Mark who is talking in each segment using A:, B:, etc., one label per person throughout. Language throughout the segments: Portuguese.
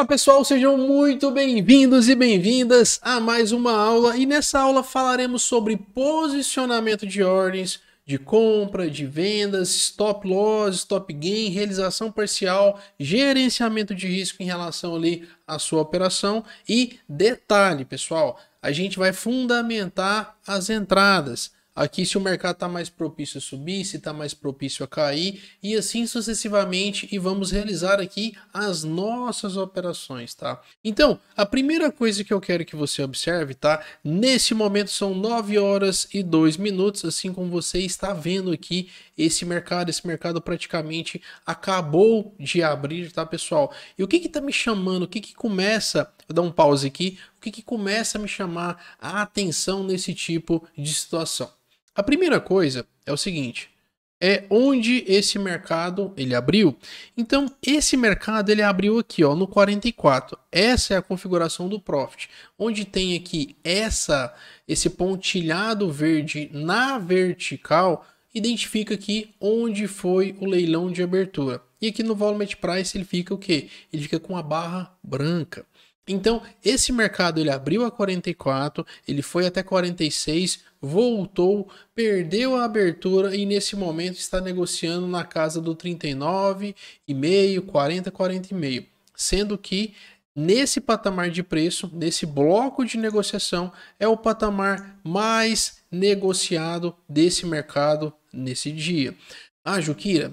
A: Olá pessoal, sejam muito bem-vindos e bem-vindas a mais uma aula. E nessa aula falaremos sobre posicionamento de ordens de compra, de vendas, stop loss, stop gain, realização parcial, gerenciamento de risco em relação ali à sua operação e detalhe, pessoal, a gente vai fundamentar as entradas aqui se o mercado está mais propício a subir, se está mais propício a cair e assim sucessivamente e vamos realizar aqui as nossas operações, tá? Então, a primeira coisa que eu quero que você observe, tá? Nesse momento são 9 horas e 2 minutos, assim como você está vendo aqui esse mercado, esse mercado praticamente acabou de abrir, tá, pessoal? E o que que tá me chamando? O que que começa Vou dar um pause aqui. O que, que começa a me chamar a atenção nesse tipo de situação? A primeira coisa é o seguinte: é onde esse mercado ele abriu. Então, esse mercado ele abriu aqui, ó, no 44. Essa é a configuração do profit, onde tem aqui essa esse pontilhado verde na vertical, identifica aqui onde foi o leilão de abertura. E aqui no volume price ele fica o quê? Ele fica com a barra branca. Então, esse mercado ele abriu a 44, ele foi até 46, voltou, perdeu a abertura e nesse momento está negociando na casa do 39,5, 40, 40,5, sendo que nesse patamar de preço, nesse bloco de negociação, é o patamar mais negociado desse mercado nesse dia. Ah, Juquira,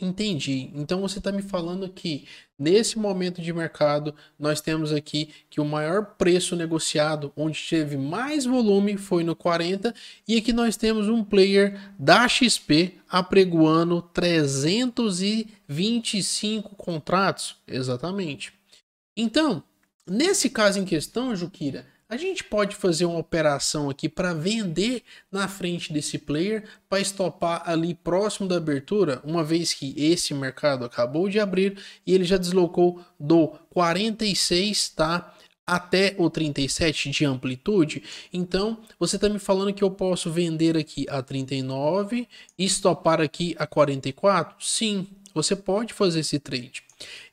A: Entendi. Então você está me falando que nesse momento de mercado nós temos aqui que o maior preço negociado, onde teve mais volume, foi no 40 e aqui nós temos um player da XP apregoando 325 contratos, exatamente. Então nesse caso em questão, Juquira, a gente pode fazer uma operação aqui para vender na frente desse player para estopar ali próximo da abertura, uma vez que esse mercado acabou de abrir e ele já deslocou do 46, tá? até o 37 de amplitude, então você está me falando que eu posso vender aqui a 39 e estopar aqui a 44? Sim, você pode fazer esse trade.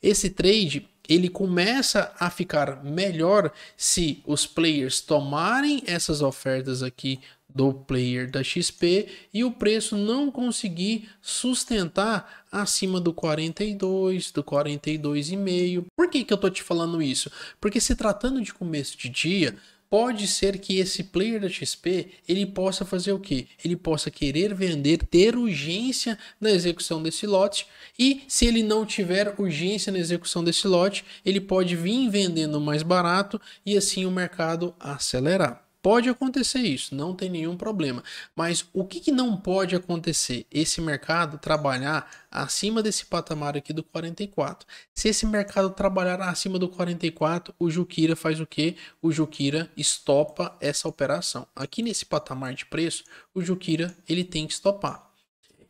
A: Esse trade ele começa a ficar melhor se os players tomarem essas ofertas aqui do player da XP e o preço não conseguir sustentar acima do 42, do 42,5. Por que, que eu tô te falando isso? Porque se tratando de começo de dia, pode ser que esse player da XP ele possa fazer o que? Ele possa querer vender, ter urgência na execução desse lote e se ele não tiver urgência na execução desse lote, ele pode vir vendendo mais barato e assim o mercado acelerar. Pode acontecer isso, não tem nenhum problema. Mas o que, que não pode acontecer? Esse mercado trabalhar acima desse patamar aqui do 44. Se esse mercado trabalhar acima do 44, o Juquira faz o que? O Juquira estopa essa operação. Aqui nesse patamar de preço, o Juquira ele tem que estopar.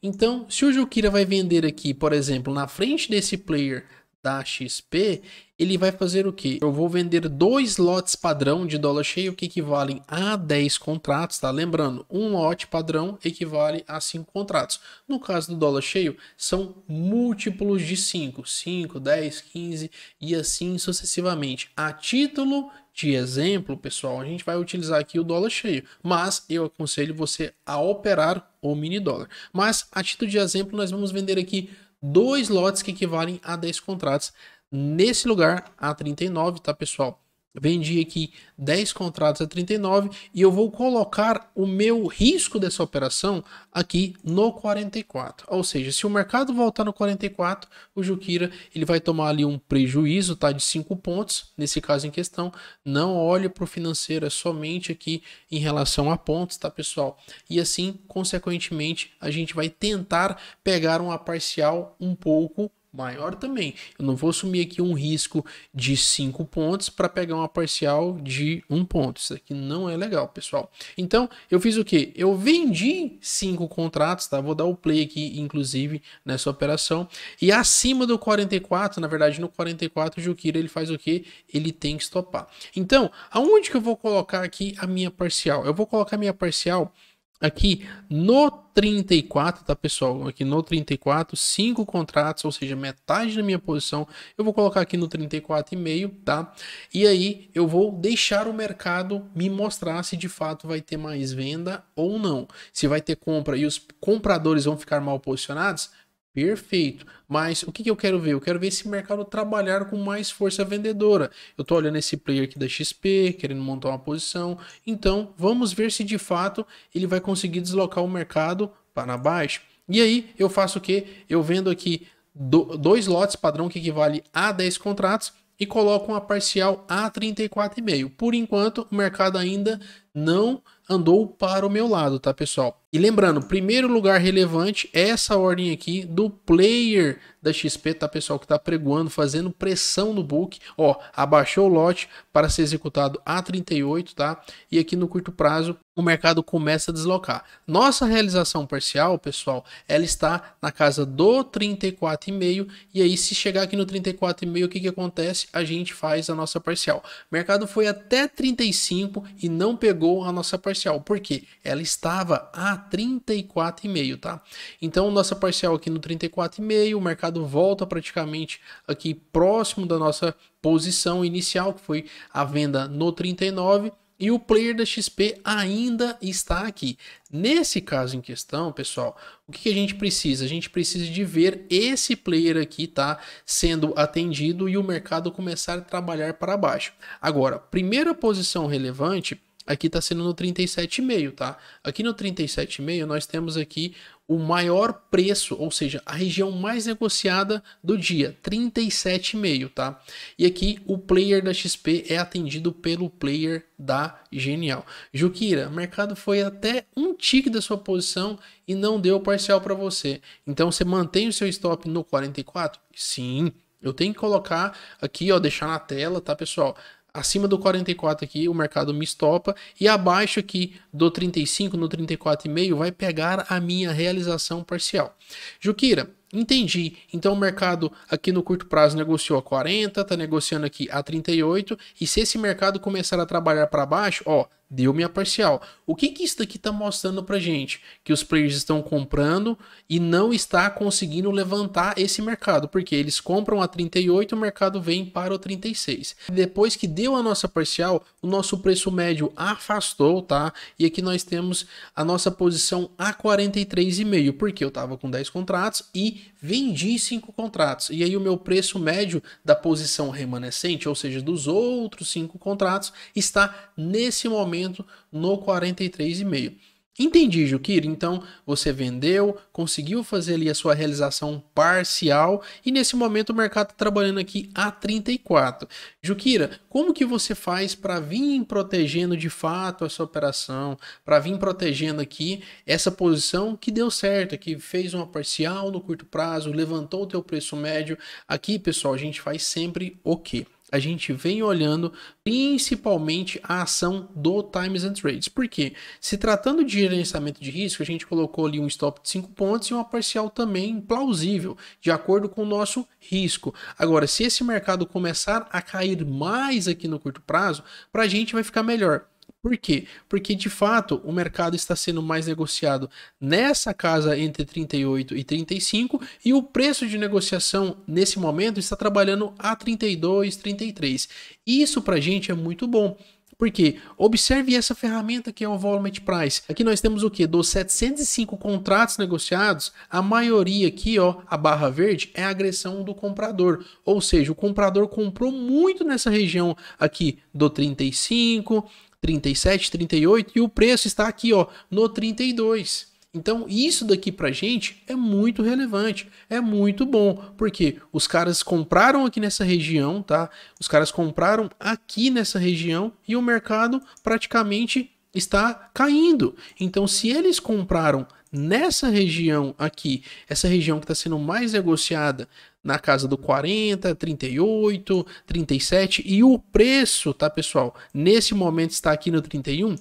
A: Então, se o Juquira vai vender aqui, por exemplo, na frente desse player da XP, ele vai fazer o que? Eu vou vender dois lotes padrão de dólar cheio que equivalem a 10 contratos, tá? Lembrando, um lote padrão equivale a 5 contratos. No caso do dólar cheio, são múltiplos de 5, 5, 10, 15 e assim sucessivamente. A título de exemplo, pessoal, a gente vai utilizar aqui o dólar cheio, mas eu aconselho você a operar o mini dólar. Mas a título de exemplo, nós vamos vender aqui dois lotes que equivalem a 10 contratos. Nesse lugar, a 39, tá, pessoal? Vendi aqui 10 contratos a 39 e eu vou colocar o meu risco dessa operação aqui no 44. Ou seja, se o mercado voltar no 44, o Juquira ele vai tomar ali um prejuízo, tá, de 5 pontos nesse caso em questão. Não olhe para o financeiro é somente aqui em relação a pontos, tá, pessoal? E assim, consequentemente, a gente vai tentar pegar uma parcial um pouco maior também. Eu não vou assumir aqui um risco de 5 pontos para pegar uma parcial de 1 um ponto. Isso aqui não é legal, pessoal. Então, eu fiz o que? Eu vendi 5 contratos, tá? Vou dar o play aqui, inclusive, nessa operação. E acima do 44, na verdade, no 44, o ele faz o que? Ele tem que stopar. Então, aonde que eu vou colocar aqui a minha parcial? Eu vou colocar a minha parcial Aqui no 34, tá pessoal? Aqui no 34, 5 contratos, ou seja, metade da minha posição. Eu vou colocar aqui no 34,5, tá? E aí eu vou deixar o mercado me mostrar se de fato vai ter mais venda ou não. Se vai ter compra e os compradores vão ficar mal posicionados, Perfeito. Mas o que, que, eu quero ver? Eu quero ver esse mercado trabalhar com mais força vendedora. Eu estou olhando esse player aqui da XP, querendo montar uma posição. Então, vamos ver se de fato ele vai conseguir deslocar o mercado para baixo. E aí, eu faço o que? Eu vendo aqui do, dois lotes padrão que equivale a 10 contratos e coloco uma parcial a 34,5. Por enquanto, o mercado ainda não andou para o meu lado, tá, pessoal? E lembrando, primeiro lugar relevante é essa ordem aqui do player da XP, tá, pessoal, que tá pregoando, fazendo pressão no book, ó, abaixou o lote para ser executado a 38, tá? E aqui no curto prazo o mercado começa a deslocar. Nossa realização parcial, pessoal, ela está na casa do 34,5 e aí se chegar aqui no 34,5, o que que acontece? A gente faz a nossa parcial. O mercado foi até 35 e não pegou a nossa parcial, porque ela estava a 34,5, tá? Então nossa parcial aqui no 34,5, o mercado mercado volta praticamente aqui próximo da nossa posição inicial, que foi a venda no 39, e o player da XP ainda está aqui. Nesse caso em questão, pessoal, o que a gente precisa? A gente precisa de ver esse player aqui tá sendo atendido e o mercado começar a trabalhar para baixo. Agora, primeira posição relevante aqui está sendo no 37,5, tá? Aqui no 37,5 nós temos aqui o maior preço, ou seja, a região mais negociada do dia, 37,5, tá? E aqui o player da XP é atendido pelo player da Genial. Juquira, o mercado foi até um tique da sua posição e não deu parcial para você. Então você mantém o seu stop no 44? Sim, eu tenho que colocar aqui, ó, deixar na tela, tá, pessoal? acima do 44 aqui o mercado me estopa e abaixo aqui do 35 no 34,5 vai pegar a minha realização parcial. Juquira, entendi. Então o mercado aqui no curto prazo negociou a 40, tá negociando aqui a 38 e se esse mercado começar a trabalhar para baixo, ó, deu minha parcial. O que, que isso daqui está mostrando para gente? Que os players estão comprando e não está conseguindo levantar esse mercado, porque eles compram a 38, o mercado vem para o 36. Depois que deu a nossa parcial, o nosso preço médio afastou, tá? E aqui nós temos a nossa posição a 43,5, porque eu estava com 10 contratos e vendi 5 contratos. E aí o meu preço médio da posição remanescente, ou seja, dos outros 5 contratos, está nesse momento momento no 43,5. Entendi, Juquira. Então você vendeu, conseguiu fazer ali a sua realização parcial e nesse momento o mercado está trabalhando aqui a 34. Juquira, como que você faz para vir protegendo de fato essa operação, para vir protegendo aqui essa posição que deu certo, que fez uma parcial no curto prazo, levantou o teu preço médio? Aqui, pessoal, a gente faz sempre o quê? a gente vem olhando principalmente a ação do Times and Trades. porque Se tratando de gerenciamento de risco, a gente colocou ali um stop de 5 pontos e uma parcial também plausível, de acordo com o nosso risco. Agora, se esse mercado começar a cair mais aqui no curto prazo, para a gente vai ficar melhor. Por quê? Porque de fato o mercado está sendo mais negociado nessa casa entre 38 e 35 e o preço de negociação nesse momento está trabalhando a 32, 33. Isso para a gente é muito bom. Porque observe essa ferramenta que é o Volume Price. Aqui nós temos o que? Dos 705 contratos negociados, a maioria aqui, ó, a barra verde, é agressão do comprador. Ou seja, o comprador comprou muito nessa região aqui do 35, 37, 38 e o preço está aqui, ó, no 32. Então, isso daqui para gente é muito relevante, é muito bom, porque os caras compraram aqui nessa região, tá? Os caras compraram aqui nessa região e o mercado praticamente está caindo. Então, se eles compraram nessa região aqui, essa região que está sendo mais negociada na casa do 40, 38, 37 e o preço, tá pessoal, nesse momento está aqui no 31.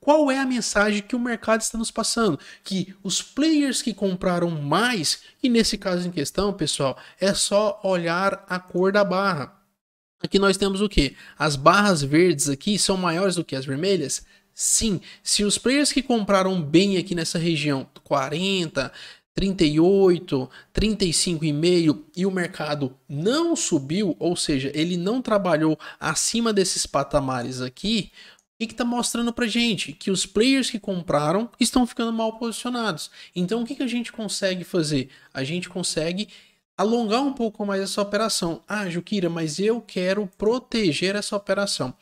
A: Qual é a mensagem que o mercado está nos passando? Que os players que compraram mais, e nesse caso em questão, pessoal, é só olhar a cor da barra. Aqui nós temos o que? As barras verdes aqui são maiores do que as vermelhas? Sim, se os players que compraram bem aqui nessa região, 40, 38, 35,5 e o mercado não subiu, ou seja, ele não trabalhou acima desses patamares aqui, o que está mostrando para gente? Que os players que compraram estão ficando mal posicionados. Então, o que, que a gente consegue fazer? A gente consegue alongar um pouco mais essa operação. Ah, Juquira, mas eu quero proteger essa operação.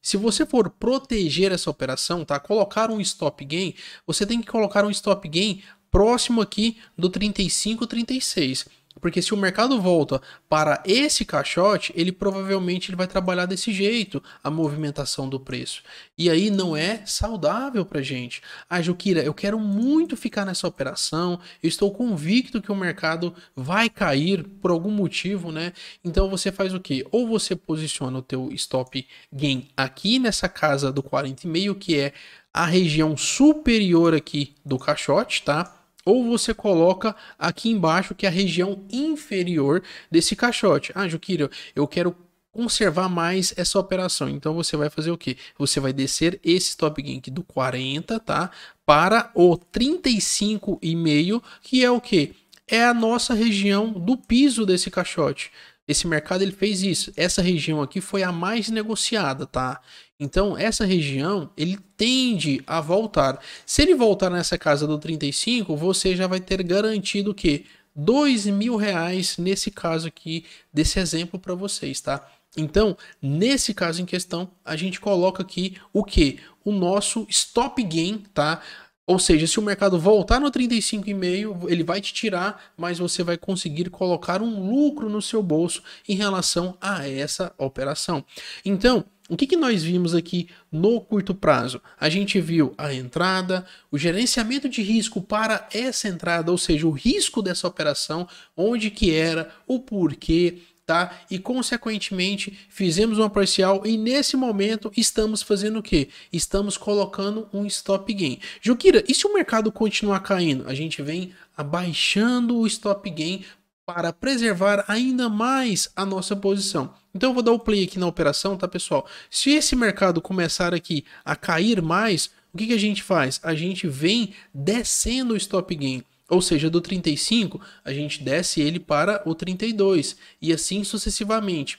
A: Se você for proteger essa operação, tá? Colocar um stop gain, você tem que colocar um stop gain próximo aqui do 35, 36. Porque se o mercado volta para esse caixote, ele provavelmente ele vai trabalhar desse jeito a movimentação do preço. E aí não é saudável para gente. Ah, Juquira, eu quero muito ficar nessa operação, eu estou convicto que o mercado vai cair por algum motivo, né? Então você faz o quê? Ou você posiciona o teu stop gain aqui nessa casa do 40,5, que é a região superior aqui do caixote, tá? ou você coloca aqui embaixo, que é a região inferior desse caixote. Ah, Juquira, eu quero conservar mais essa operação. Então você vai fazer o que? Você vai descer esse stop gain do 40, tá? Para o 35,5, que é o que? É a nossa região do piso desse caixote. Esse mercado ele fez isso. Essa região aqui foi a mais negociada, tá? Então, essa região, ele tende a voltar. Se ele voltar nessa casa do 35, você já vai ter garantido o quê? dois mil reais nesse caso aqui, desse exemplo para vocês, tá? Então, nesse caso em questão, a gente coloca aqui o que? O nosso stop gain, tá? Ou seja, se o mercado voltar no 35,5, ele vai te tirar, mas você vai conseguir colocar um lucro no seu bolso em relação a essa operação. Então, o que, que nós vimos aqui no curto prazo? A gente viu a entrada, o gerenciamento de risco para essa entrada, ou seja, o risco dessa operação, onde que era, o porquê, tá? E consequentemente, fizemos uma parcial e nesse momento estamos fazendo o quê? Estamos colocando um stop gain. Juquira, e se o mercado continuar caindo? A gente vem abaixando o stop gain para preservar ainda mais a nossa posição. Então eu vou dar o play aqui na operação, tá pessoal? Se esse mercado começar aqui a cair mais, o que, que a gente faz? A gente vem descendo o stop gain. Ou seja, do 35, a gente desce ele para o 32 e assim sucessivamente.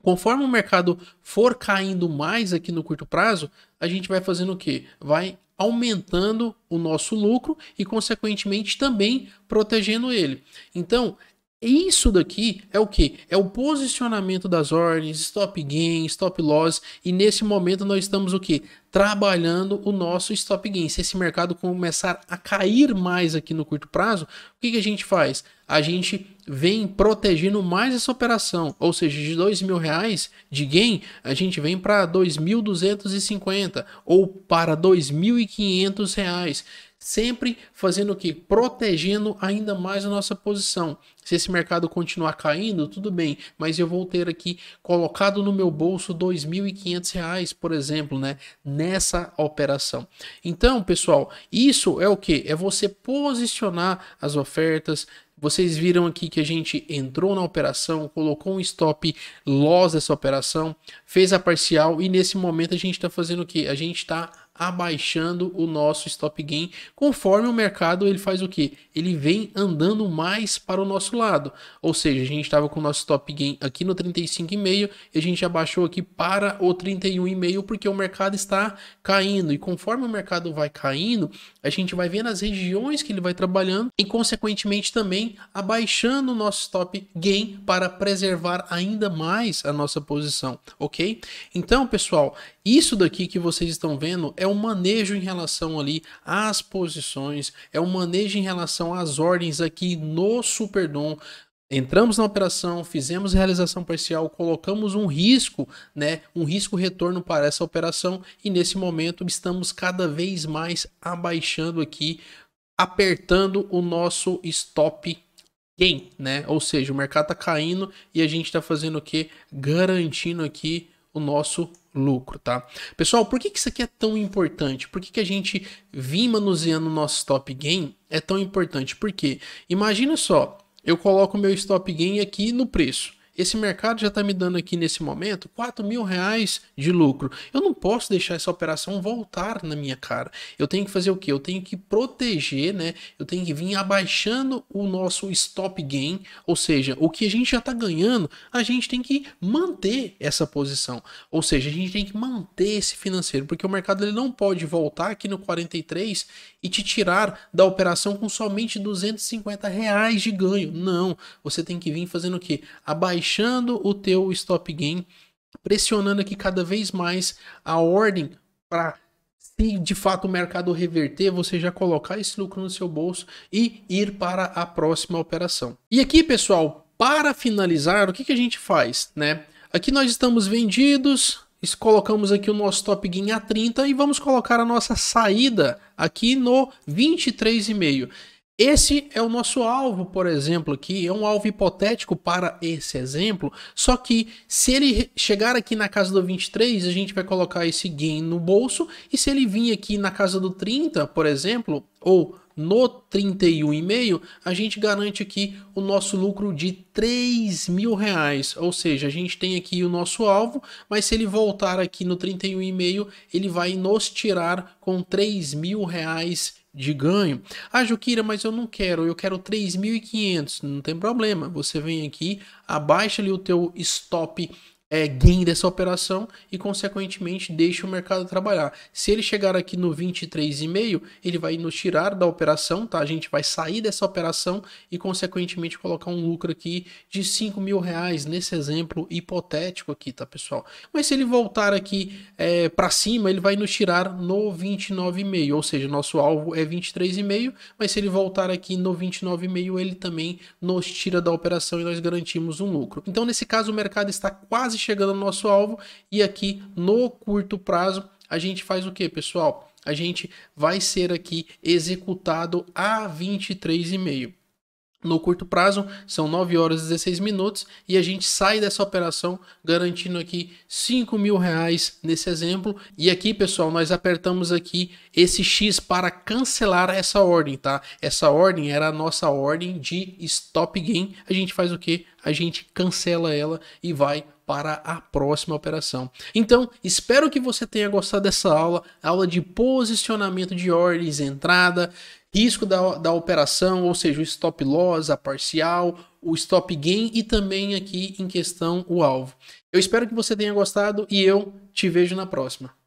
A: Conforme o mercado for caindo mais aqui no curto prazo, a gente vai fazendo o que? Vai aumentando o nosso lucro e, consequentemente, também protegendo ele. Então, isso daqui é o que? É o posicionamento das ordens, stop gain, stop loss, e nesse momento nós estamos o que? Trabalhando o nosso stop gain. Se esse mercado começar a cair mais aqui no curto prazo, o que, que a gente faz? A gente vem protegendo mais essa operação, ou seja, de dois mil reais de gain, a gente vem para 2.250 ou para 2.500 reais sempre fazendo o que? Protegendo ainda mais a nossa posição. Se esse mercado continuar caindo, tudo bem, mas eu vou ter aqui colocado no meu bolso R$ 2.500, por exemplo, né, nessa operação. Então, pessoal, isso é o que? É você posicionar as ofertas, vocês viram aqui que a gente entrou na operação, colocou um stop loss dessa operação, fez a parcial e nesse momento a gente está fazendo o que? A gente está abaixando o nosso stop gain conforme o mercado ele faz o que ele vem andando mais para o nosso lado ou seja a gente estava com o nosso stop gain aqui no 35,5 e a gente abaixou aqui para o 31,5 porque o mercado está caindo e conforme o mercado vai caindo a gente vai vendo as regiões que ele vai trabalhando e consequentemente também abaixando o nosso stop gain para preservar ainda mais a nossa posição ok então pessoal isso daqui que vocês estão vendo é um manejo em relação ali às posições, é um manejo em relação às ordens aqui no Superdom. Entramos na operação, fizemos realização parcial, colocamos um risco, né, um risco retorno para essa operação e nesse momento estamos cada vez mais abaixando aqui, apertando o nosso stop gain, né? Ou seja, o mercado está caindo e a gente está fazendo o que? Garantindo aqui o nosso lucro, tá? Pessoal, por que, que isso aqui é tão importante? Por que, que a gente vir manuseando o nosso stop gain é tão importante? Porque, imagina só, eu coloco meu stop gain aqui no preço esse mercado já está me dando aqui nesse momento 4 mil reais de lucro. Eu não posso deixar essa operação voltar na minha cara. Eu tenho que fazer o que? Eu tenho que proteger, né? Eu tenho que vir abaixando o nosso stop gain, ou seja, o que a gente já está ganhando, a gente tem que manter essa posição. Ou seja, a gente tem que manter esse financeiro, porque o mercado ele não pode voltar aqui no 43 e te tirar da operação com somente 250 reais de ganho. Não, você tem que vir fazendo o quê? Abaixando o teu stop gain, pressionando aqui cada vez mais a ordem para se de fato o mercado reverter, você já colocar esse lucro no seu bolso e ir para a próxima operação. E aqui, pessoal, para finalizar, o que, que a gente faz, né? Aqui nós estamos vendidos, colocamos aqui o nosso top gain a 30 e vamos colocar a nossa saída aqui no 23,5. Esse é o nosso alvo, por exemplo, aqui, é um alvo hipotético para esse exemplo, só que se ele chegar aqui na casa do 23, a gente vai colocar esse gain no bolso, e se ele vir aqui na casa do 30, por exemplo, ou no 31,5, a gente garante aqui o nosso lucro de 3 mil reais. Ou seja, a gente tem aqui o nosso alvo, mas se ele voltar aqui no 31,5, ele vai nos tirar com 3 mil reais de ganho. Ah, Juquira, mas eu não quero, eu quero 3.500. Não tem problema, você vem aqui, abaixa ali o teu stop é, gain dessa operação e, consequentemente, deixa o mercado trabalhar. Se ele chegar aqui no 23,5, ele vai nos tirar da operação, tá? A gente vai sair dessa operação e, consequentemente, colocar um lucro aqui de 5 mil reais nesse exemplo hipotético aqui, tá, pessoal? Mas se ele voltar aqui é, para cima, ele vai nos tirar no 29,5, ou seja, nosso alvo é 23,5, mas se ele voltar aqui no 29,5, ele também nos tira da operação e nós garantimos um lucro. Então, nesse caso, o mercado está quase chegando no nosso alvo. E aqui no curto prazo, a gente faz o que, pessoal? A gente vai ser aqui executado a 23,5. No curto prazo, são 9 horas e 16 minutos e a gente sai dessa operação garantindo aqui 5 mil reais nesse exemplo. E aqui, pessoal, nós apertamos aqui esse X para cancelar essa ordem, tá? Essa ordem era a nossa ordem de stop gain. A gente faz o que? A gente cancela ela e vai para a próxima operação. Então, espero que você tenha gostado dessa aula, aula de posicionamento de ordens, entrada, risco da, da operação, ou seja, o stop loss, a parcial, o stop gain e também aqui em questão o alvo. Eu espero que você tenha gostado e eu te vejo na próxima.